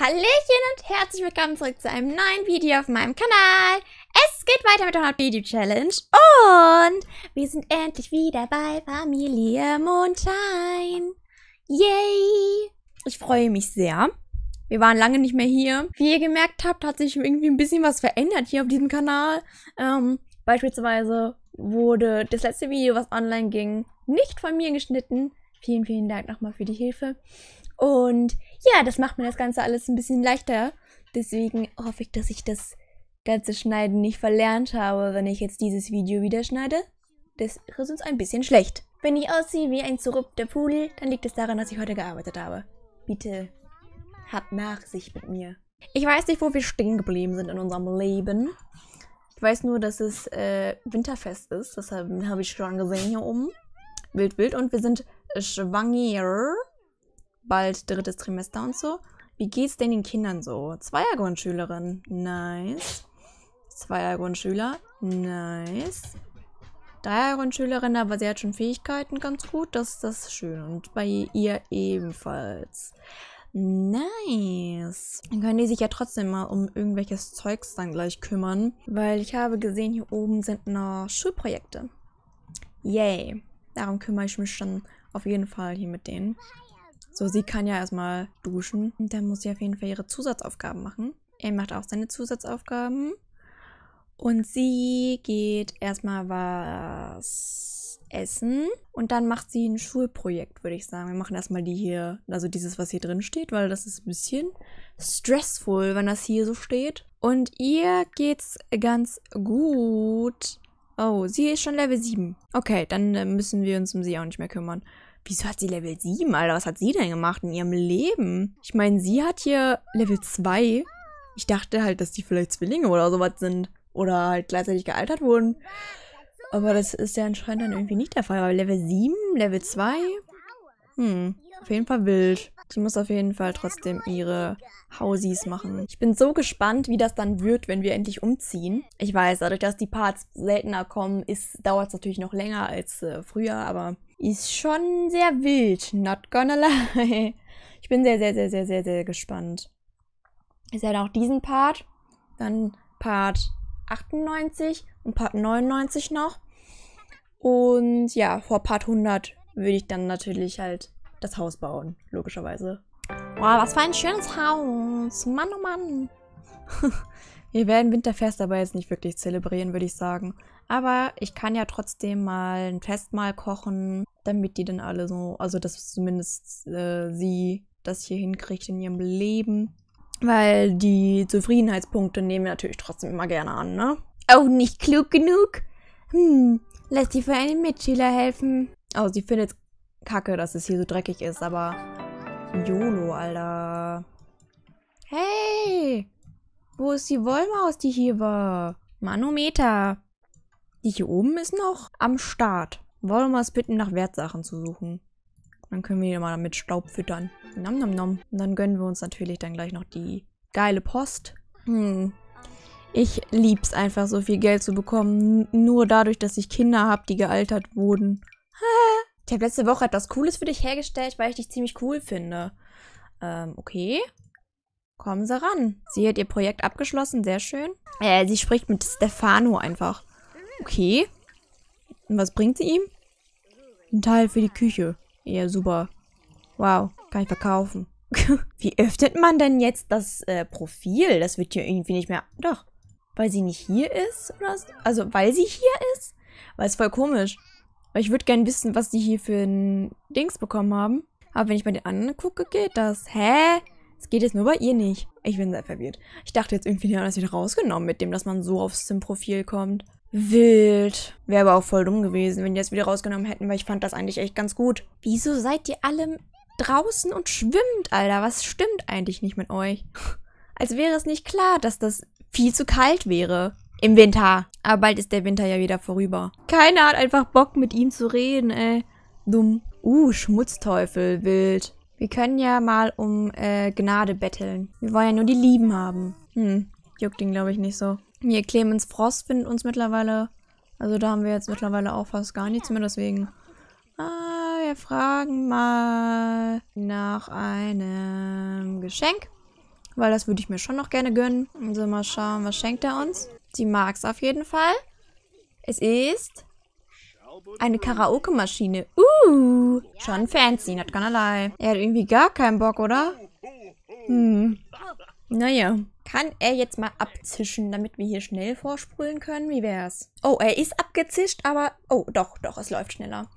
Hallöchen und herzlich willkommen zurück zu einem neuen Video auf meinem Kanal. Es geht weiter mit der Hot Video Challenge und wir sind endlich wieder bei Familie Mondschein. Yay! Ich freue mich sehr. Wir waren lange nicht mehr hier. Wie ihr gemerkt habt, hat sich irgendwie ein bisschen was verändert hier auf diesem Kanal. Ähm, beispielsweise wurde das letzte Video, was online ging, nicht von mir geschnitten. Vielen, vielen Dank nochmal für die Hilfe. Und ja, das macht mir das Ganze alles ein bisschen leichter. Deswegen hoffe ich, dass ich das ganze Schneiden nicht verlernt habe, wenn ich jetzt dieses Video wieder schneide. Das ist uns ein bisschen schlecht. Wenn ich aussehe wie ein zerrüppter Pudel, dann liegt es daran, dass ich heute gearbeitet habe. Bitte habt Nachsicht mit mir. Ich weiß nicht, wo wir stehen geblieben sind in unserem Leben. Ich weiß nur, dass es äh, Winterfest ist. Das habe hab ich schon gesehen hier oben. Wild, wild. Und wir sind schwanger bald drittes Trimester und so. Wie geht's denn den Kindern so? Zweier Grundschülerin. Nice. Zweier Grundschüler. Nice. Dreier Grundschülerin, aber sie hat schon Fähigkeiten ganz gut. Das, das ist schön. Und bei ihr ebenfalls. Nice. Dann können die sich ja trotzdem mal um irgendwelches Zeugs dann gleich kümmern. Weil ich habe gesehen, hier oben sind noch Schulprojekte. Yay. Darum kümmere ich mich dann auf jeden Fall hier mit denen. So, sie kann ja erstmal duschen. Und dann muss sie auf jeden Fall ihre Zusatzaufgaben machen. Er macht auch seine Zusatzaufgaben. Und sie geht erstmal was essen. Und dann macht sie ein Schulprojekt, würde ich sagen. Wir machen erstmal die hier, also dieses, was hier drin steht, weil das ist ein bisschen stressful, wenn das hier so steht. Und ihr geht's ganz gut. Oh, sie ist schon Level 7. Okay, dann äh, müssen wir uns um sie auch nicht mehr kümmern. Wieso hat sie Level 7, Alter? Was hat sie denn gemacht in ihrem Leben? Ich meine, sie hat hier Level 2. Ich dachte halt, dass die vielleicht Zwillinge oder sowas sind. Oder halt gleichzeitig gealtert wurden. Aber das ist ja anscheinend dann irgendwie nicht der Fall. Weil Level 7, Level 2? Hm, auf jeden Fall wild. Sie muss auf jeden Fall trotzdem ihre Hausies machen. Ich bin so gespannt, wie das dann wird, wenn wir endlich umziehen. Ich weiß, dadurch, dass die Parts seltener kommen, dauert es natürlich noch länger als äh, früher, aber ist schon sehr wild, not gonna lie. Ich bin sehr, sehr, sehr, sehr, sehr, sehr gespannt. Ist ja halt noch diesen Part, dann Part 98 und Part 99 noch. Und ja, vor Part 100 würde ich dann natürlich halt das Haus bauen, logischerweise. Boah, was für ein schönes Haus. Mann, oh Mann. Wir werden Winterfest aber jetzt nicht wirklich zelebrieren, würde ich sagen. Aber ich kann ja trotzdem mal ein Festmahl kochen damit die dann alle so, also dass zumindest äh, sie das hier hinkriegt in ihrem Leben. Weil die Zufriedenheitspunkte nehmen wir natürlich trotzdem immer gerne an, ne? Oh, nicht klug genug? Hm, lass dir für einen Mitschüler helfen. Oh, sie findet kacke, dass es hier so dreckig ist, aber... YOLO, Alter. Hey! Wo ist die Wollmaus, die hier war? Manometer. Die hier oben ist noch am Start. Wollen wir Wolmers bitten, nach Wertsachen zu suchen. Dann können wir die mal mit Staub füttern. Nom nom nom. Und dann gönnen wir uns natürlich dann gleich noch die geile Post. Hm. Ich lieb's einfach, so viel Geld zu bekommen. Nur dadurch, dass ich Kinder habe, die gealtert wurden. ich habe letzte Woche etwas Cooles für dich hergestellt, weil ich dich ziemlich cool finde. Ähm, okay. Kommen Sie ran. Sie hat ihr Projekt abgeschlossen. Sehr schön. Äh, sie spricht mit Stefano einfach. Okay. Und was bringt sie ihm? Ein Teil für die Küche. Ja, super. Wow, kann ich verkaufen. Wie öffnet man denn jetzt das äh, Profil? Das wird hier irgendwie nicht mehr... Doch, weil sie nicht hier ist? Oder was? Also, weil sie hier ist? Weil es voll komisch. Weil ich würde gerne wissen, was sie hier für ein Dings bekommen haben. Aber wenn ich bei den anderen gucke, geht das. Hä? Es geht jetzt nur bei ihr nicht. Ich bin sehr verwirrt. Ich dachte jetzt irgendwie, die haben das wieder rausgenommen mit dem, dass man so aufs Sim-Profil kommt. Wild. Wäre aber auch voll dumm gewesen, wenn die das wieder rausgenommen hätten, weil ich fand das eigentlich echt ganz gut. Wieso seid ihr alle draußen und schwimmt, Alter? Was stimmt eigentlich nicht mit euch? Als wäre es nicht klar, dass das viel zu kalt wäre. Im Winter. Aber bald ist der Winter ja wieder vorüber. Keiner hat einfach Bock, mit ihm zu reden, ey. Dumm. Uh, Schmutzteufel, wild. Wir können ja mal um äh, Gnade betteln. Wir wollen ja nur die Lieben haben. Hm, juckt ihn, glaube ich, nicht so. Hier, Clemens Frost findet uns mittlerweile. Also da haben wir jetzt mittlerweile auch fast gar nichts mehr, deswegen. Ah, wir fragen mal nach einem Geschenk. Weil das würde ich mir schon noch gerne gönnen. Also mal schauen, was schenkt er uns? Sie mag es auf jeden Fall. Es ist eine Karaoke-Maschine. Uh, schon fancy, not gonna lie. Er hat irgendwie gar keinen Bock, oder? Hm. Naja, kann er jetzt mal abzischen, damit wir hier schnell vorsprühen können? Wie wär's? Oh, er ist abgezischt, aber... Oh, doch, doch, es läuft schneller.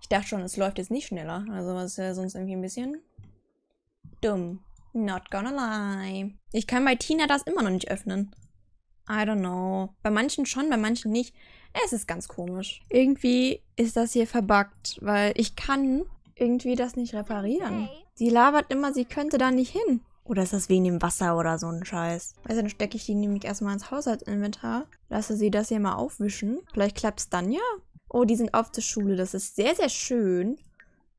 Ich dachte schon, es läuft jetzt nicht schneller. Also was ist ja sonst irgendwie ein bisschen... Dumm. Not gonna lie. Ich kann bei Tina das immer noch nicht öffnen. I don't know. Bei manchen schon, bei manchen nicht. Es ist ganz komisch. Irgendwie ist das hier verbuggt, weil ich kann irgendwie das nicht reparieren. Sie labert immer, sie könnte da nicht hin. Oder ist das wegen dem Wasser oder so ein Scheiß? Also dann stecke ich die nämlich erstmal ins Haushaltsinventar, lasse sie das hier mal aufwischen. Vielleicht klappt es dann ja. Oh, die sind auf der Schule. Das ist sehr, sehr schön.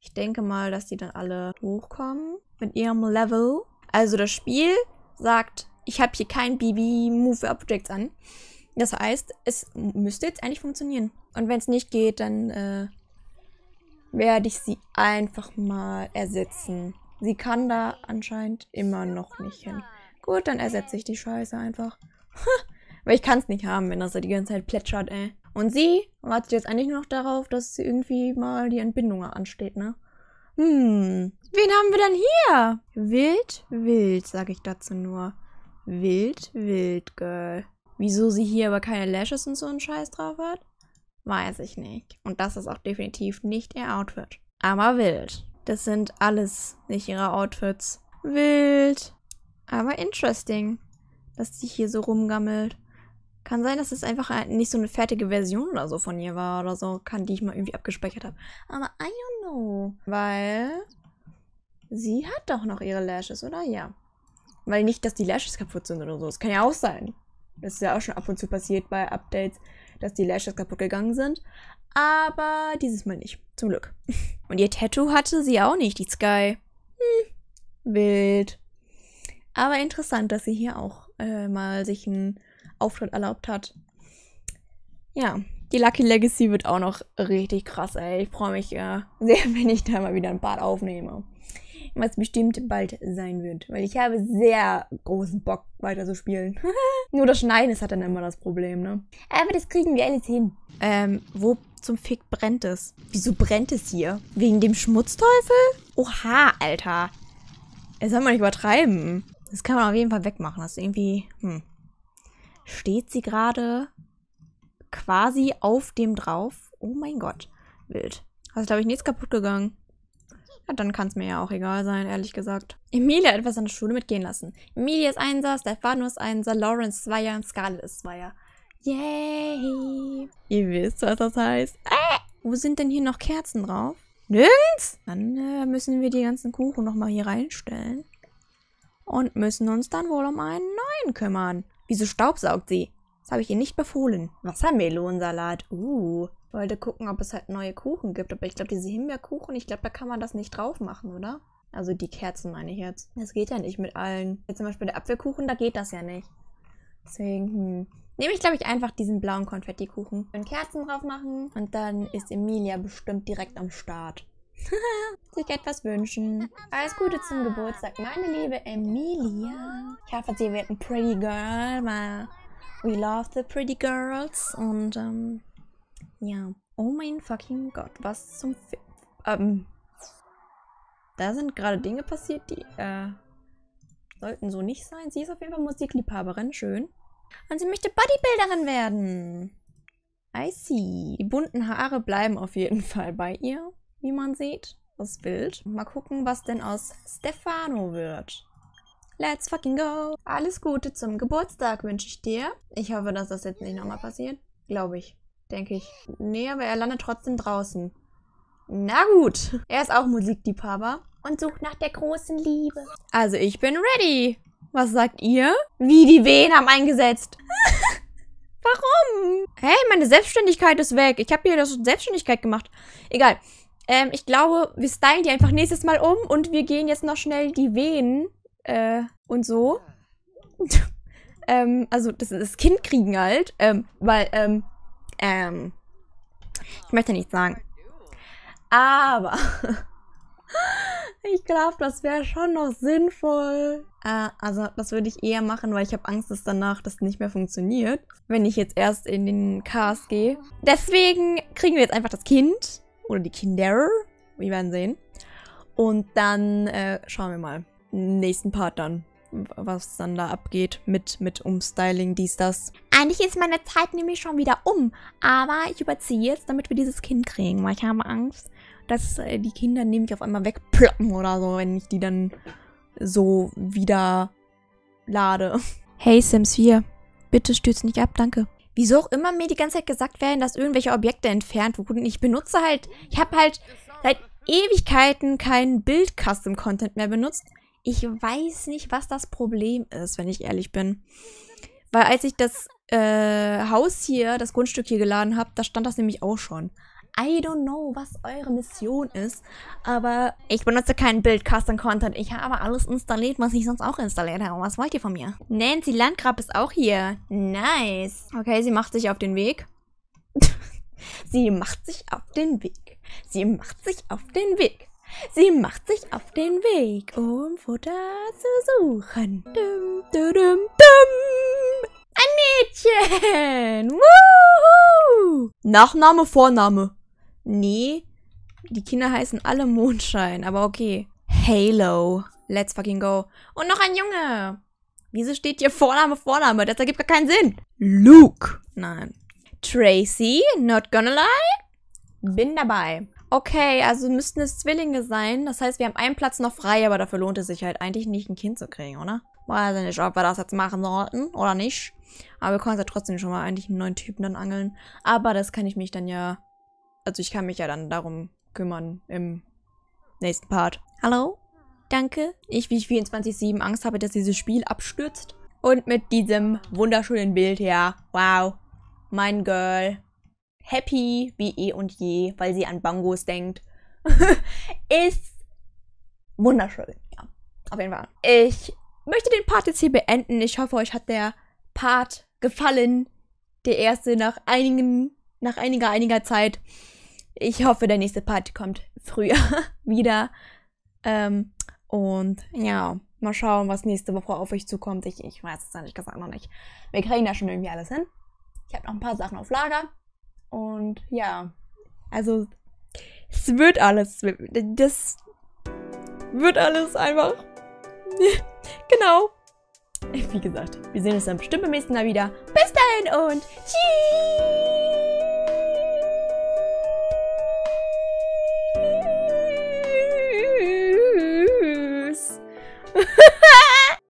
Ich denke mal, dass die dann alle hochkommen mit ihrem Level. Also das Spiel sagt, ich habe hier kein BB Move Objects an. Das heißt, es müsste jetzt eigentlich funktionieren. Und wenn es nicht geht, dann äh, werde ich sie einfach mal ersetzen. Sie kann da anscheinend immer noch nicht hin. Gut, dann ersetze ich die Scheiße einfach. Weil ich kann es nicht haben, wenn das die ganze Zeit plätschert, ey. Und sie wartet jetzt eigentlich nur noch darauf, dass irgendwie mal die Entbindung ansteht, ne? Hm, wen haben wir denn hier? Wild, wild, sage ich dazu nur. Wild, wild, Girl. Wieso sie hier aber keine Lashes und so einen Scheiß drauf hat? Weiß ich nicht. Und das ist auch definitiv nicht ihr Outfit. Aber wild. Das sind alles nicht ihre Outfits. Wild. Aber interesting, dass die hier so rumgammelt. Kann sein, dass es einfach nicht so eine fertige Version oder so von ihr war oder so, kann, die ich mal irgendwie abgespeichert habe. Aber I don't know. Weil sie hat doch noch ihre Lashes, oder? Ja. Weil nicht, dass die Lashes kaputt sind oder so. Das kann ja auch sein. Das ist ja auch schon ab und zu passiert bei Updates, dass die Lashes kaputt gegangen sind. Aber dieses Mal nicht. Zum Glück. Und ihr Tattoo hatte sie auch nicht, die Sky. Hm, wild. Aber interessant, dass sie hier auch äh, mal sich einen Auftritt erlaubt hat. Ja, die Lucky Legacy wird auch noch richtig krass, ey. Ich freue mich äh, sehr, wenn ich da mal wieder ein Bad aufnehme was bestimmt bald sein wird, weil ich habe sehr großen Bock, weiter zu spielen. Nur das Schneiden ist halt dann immer das Problem, ne? Aber das kriegen wir alles hin. Ähm, wo zum Fick brennt es? Wieso brennt es hier? Wegen dem Schmutzteufel? Oha, Alter. Das soll man nicht übertreiben. Das kann man auf jeden Fall wegmachen. Das ist irgendwie, hm. Steht sie gerade quasi auf dem drauf? Oh mein Gott. Wild. Das ist, glaube ich, nichts kaputt gegangen. Ja, dann kann es mir ja auch egal sein, ehrlich gesagt. Emilia etwas an der Schule mitgehen lassen. Emilia ist Einser, Stefano ist Einser, Lawrence Zweier und Scarlett ist Zweier. Yay! Ihr wisst, was das heißt. Ah! Wo sind denn hier noch Kerzen drauf? Nirgends? Dann äh, müssen wir die ganzen Kuchen nochmal hier reinstellen. Und müssen uns dann wohl um einen neuen kümmern. Wieso staubsaugt sie? Das habe ich ihr nicht befohlen. Wassermelonsalat. Uh wollte gucken, ob es halt neue Kuchen gibt. Aber ich glaube, diese Himbeerkuchen, ich glaube, da kann man das nicht drauf machen, oder? Also die Kerzen meine ich jetzt. Das geht ja nicht mit allen. Jetzt zum Beispiel der Apfelkuchen, da geht das ja nicht. Deswegen, hm. Nehme ich, glaube ich, einfach diesen blauen Konfettikuchen. Und Kerzen drauf machen. Und dann ist Emilia bestimmt direkt am Start. sich etwas wünschen. Alles Gute zum Geburtstag, meine liebe Emilia. Ich hoffe, sie wird ein Pretty Girl, weil we love the Pretty Girls. Und ähm, ja. Oh mein fucking Gott, was zum F ähm. Da sind gerade Dinge passiert, die äh, sollten so nicht sein. Sie ist auf jeden Fall Musikliebhaberin, schön. Und sie möchte Bodybuilderin werden. I see. Die bunten Haare bleiben auf jeden Fall bei ihr, wie man sieht. Das Bild. Mal gucken, was denn aus Stefano wird. Let's fucking go. Alles Gute zum Geburtstag wünsche ich dir. Ich hoffe, dass das jetzt nicht nochmal passiert. Glaube ich denke ich. Nee, aber er landet trotzdem draußen. Na gut. Er ist auch Musikliebhaber und sucht nach der großen Liebe. Also ich bin ready. Was sagt ihr? Wie die Wehen haben eingesetzt. Warum? Hey, meine Selbstständigkeit ist weg. Ich habe hier das Selbstständigkeit gemacht. Egal. Ähm, ich glaube, wir stylen die einfach nächstes Mal um und wir gehen jetzt noch schnell die Wehen äh, und so. ähm, also das ist Kind kriegen halt, ähm, weil ähm, ähm, ich möchte nichts sagen. Aber ich glaube, das wäre schon noch sinnvoll. Äh, also das würde ich eher machen, weil ich habe Angst, dass danach das nicht mehr funktioniert, wenn ich jetzt erst in den Cast gehe. Deswegen kriegen wir jetzt einfach das Kind oder die Kinder. Wir werden sehen. Und dann äh, schauen wir mal. Im nächsten Part dann, was dann da abgeht mit, mit Umstyling, dies, das. Eigentlich ist meine Zeit nämlich schon wieder um, aber ich überziehe jetzt, damit wir dieses Kind kriegen, weil ich habe Angst, dass äh, die Kinder nämlich auf einmal wegploppen oder so, wenn ich die dann so wieder lade. Hey Sims 4, bitte stürz nicht ab, danke. Wieso auch immer mir die ganze Zeit gesagt werden, dass irgendwelche Objekte entfernt wurden. Ich benutze halt, ich habe halt seit Ewigkeiten keinen Bild-Custom-Content mehr benutzt. Ich weiß nicht, was das Problem ist, wenn ich ehrlich bin. Weil als ich das äh, Haus hier, das Grundstück hier geladen habe, da stand das nämlich auch schon. I don't know, was eure Mission ist, aber ich benutze keinen Bild, Custom Content. Ich habe alles installiert, was ich sonst auch installiert habe. Was wollt ihr von mir? Nancy Landgrab ist auch hier. Nice. Okay, sie macht sich auf den Weg. sie macht sich auf den Weg. Sie macht sich auf den Weg. Sie macht sich auf den Weg, um Futter zu suchen. Dum, dum, dum, dum. Mädchen! Woohoo! Nachname, Vorname. Nee, die Kinder heißen alle Mondschein, aber okay. Halo. Let's fucking go. Und noch ein Junge. Wieso steht hier Vorname, Vorname? Das ergibt gar keinen Sinn. Luke. Nein. Tracy, not gonna lie. Bin dabei. Okay, also müssten es Zwillinge sein. Das heißt, wir haben einen Platz noch frei, aber dafür lohnt es sich halt eigentlich nicht, ein Kind zu kriegen, oder? Weiß ich nicht, ob wir das jetzt machen sollten oder nicht. Aber wir konnten ja trotzdem schon mal eigentlich einen neuen Typen dann angeln. Aber das kann ich mich dann ja, also ich kann mich ja dann darum kümmern im nächsten Part. Hallo? Danke. Ich, wie ich 24-7 Angst habe, dass dieses Spiel abstürzt. Und mit diesem wunderschönen Bild her. Wow. Mein Girl. Happy wie eh und je, weil sie an Bangos denkt. ist wunderschön. Ja, auf jeden Fall. Ich möchte den Part jetzt hier beenden. Ich hoffe, euch hat der Part gefallen. Der erste nach einigen, nach einiger, einiger Zeit. Ich hoffe, der nächste Part kommt früher wieder. Ähm, und ja, mal schauen, was nächste Woche auf euch zukommt. Ich, ich weiß es ehrlich gesagt noch nicht. Wir kriegen da schon irgendwie alles hin. Ich habe noch ein paar Sachen auf Lager. Und ja, also es wird alles. Das wird alles einfach. genau. wie gesagt, wir sehen uns dann bestimmt beim nächsten Mal wieder. Bis dahin und tschüss!